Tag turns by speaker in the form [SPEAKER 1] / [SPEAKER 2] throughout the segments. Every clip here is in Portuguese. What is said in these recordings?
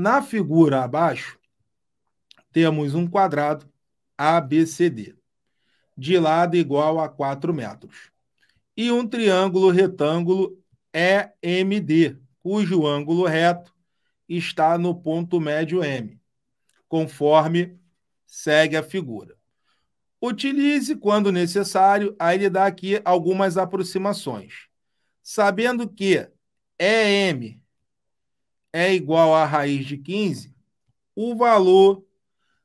[SPEAKER 1] Na figura abaixo, temos um quadrado ABCD, de lado igual a 4 metros, e um triângulo retângulo EMD, cujo ângulo reto está no ponto médio M, conforme segue a figura. Utilize, quando necessário, aí ele dá aqui algumas aproximações. Sabendo que EM é igual à raiz de 15, o valor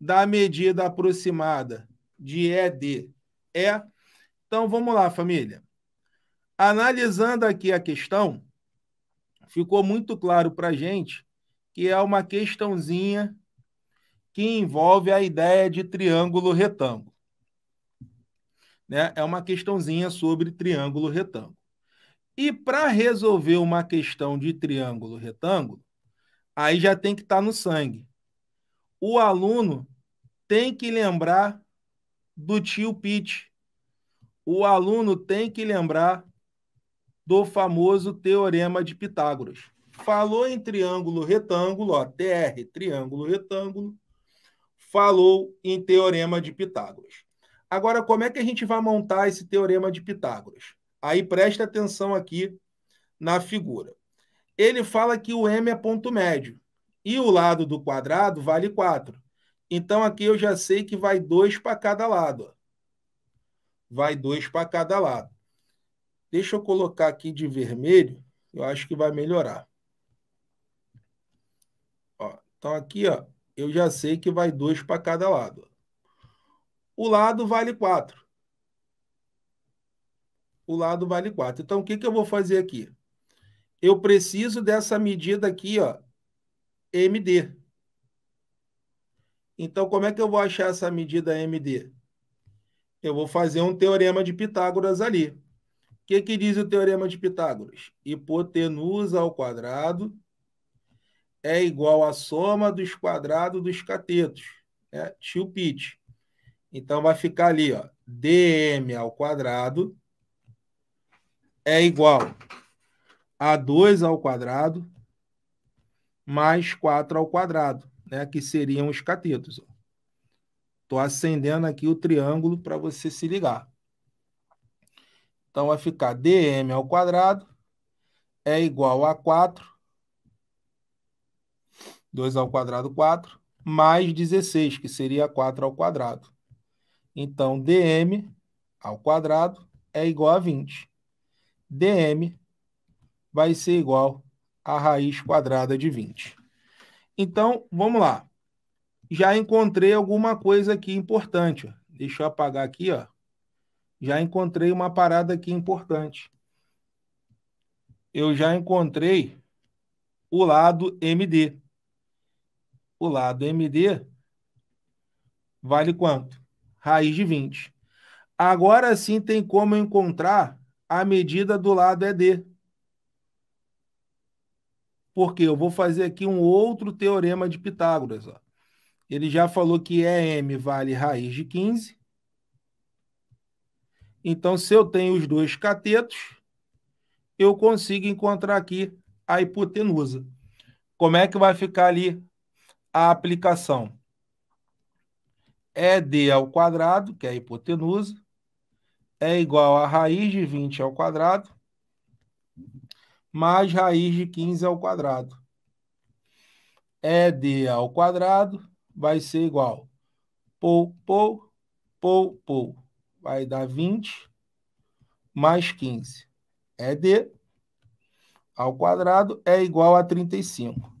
[SPEAKER 1] da medida aproximada de ED é. Então vamos lá, família. Analisando aqui a questão, ficou muito claro para gente que é uma questãozinha que envolve a ideia de triângulo retângulo. Né? É uma questãozinha sobre triângulo retângulo. E para resolver uma questão de triângulo retângulo, aí já tem que estar tá no sangue. O aluno tem que lembrar do tio Pete. O aluno tem que lembrar do famoso teorema de Pitágoras. Falou em triângulo retângulo, ó, TR, triângulo retângulo, falou em teorema de Pitágoras. Agora, como é que a gente vai montar esse teorema de Pitágoras? Aí presta atenção aqui na figura ele fala que o M é ponto médio e o lado do quadrado vale 4. Então aqui eu já sei que vai 2 para cada lado. Ó. Vai 2 para cada lado. Deixa eu colocar aqui de vermelho, eu acho que vai melhorar. Ó, então aqui ó, eu já sei que vai 2 para cada lado. O lado vale 4. O lado vale 4. Então o que, que eu vou fazer aqui? eu preciso dessa medida aqui, ó, MD. Então, como é que eu vou achar essa medida MD? Eu vou fazer um teorema de Pitágoras ali. O que, que diz o teorema de Pitágoras? Hipotenusa ao quadrado é igual à soma dos quadrados dos catetos. É né? tio Pitt. Então, vai ficar ali, ó, dm ao quadrado é igual a2 ao quadrado mais 4 ao quadrado, né, que seriam os catetos. Estou acendendo aqui o triângulo para você se ligar. Então, vai ficar dm ao quadrado é igual a 4, 2 ao quadrado, 4, mais 16, que seria 4 ao quadrado. Então, dm ao quadrado é igual a 20. dm vai ser igual à raiz quadrada de 20. Então, vamos lá. Já encontrei alguma coisa aqui importante. Deixa eu apagar aqui, ó. Já encontrei uma parada aqui importante. Eu já encontrei o lado MD. O lado MD vale quanto? Raiz de 20. Agora sim tem como encontrar a medida do lado ED porque eu vou fazer aqui um outro teorema de Pitágoras. Ó. Ele já falou que EM vale raiz de 15. Então, se eu tenho os dois catetos, eu consigo encontrar aqui a hipotenusa. Como é que vai ficar ali a aplicação? ED é ao quadrado, que é a hipotenusa, é igual a raiz de 20 ao quadrado mais raiz de 15 ao quadrado. ED ao quadrado vai ser igual. Pou, pou, pou, pou. Vai dar 20 mais 15. ED ao quadrado é igual a 35.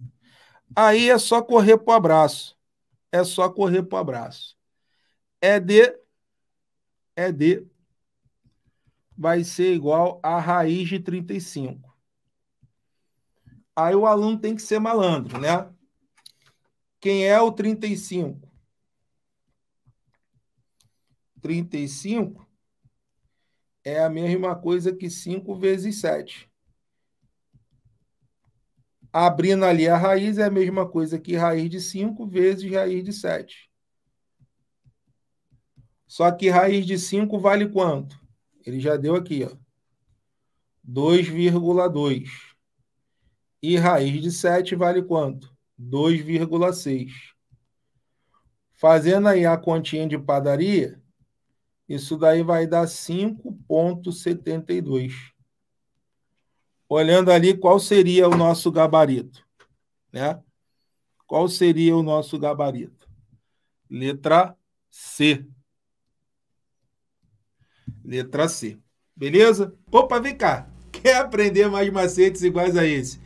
[SPEAKER 1] Aí é só correr para o abraço. É só correr para o abraço. ED, ED vai ser igual a raiz de 35. Aí o aluno tem que ser malandro, né? Quem é o 35? 35 é a mesma coisa que 5 vezes 7. Abrindo ali a raiz é a mesma coisa que raiz de 5 vezes raiz de 7. Só que raiz de 5 vale quanto? Ele já deu aqui, ó. 2,2. E raiz de 7 vale quanto? 2,6. Fazendo aí a continha de padaria, isso daí vai dar 5,72. Olhando ali qual seria o nosso gabarito, né? Qual seria o nosso gabarito? Letra C. Letra C. Beleza? Opa, vem cá. Quer aprender mais macetes iguais a esse?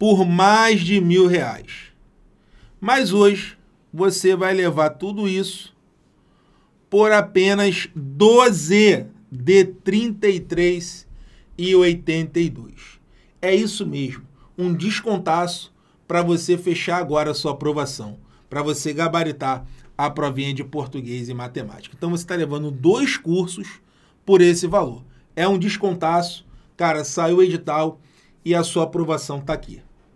[SPEAKER 1] por mais de mil reais. Mas hoje você vai levar tudo isso por apenas 12 de 33 e 82. É isso mesmo, um descontaço para você fechar agora a sua aprovação, para você gabaritar a provinha de português e matemática. Então você está levando dois cursos por esse valor. É um descontaço, cara, saiu o edital e a sua aprovação está aqui.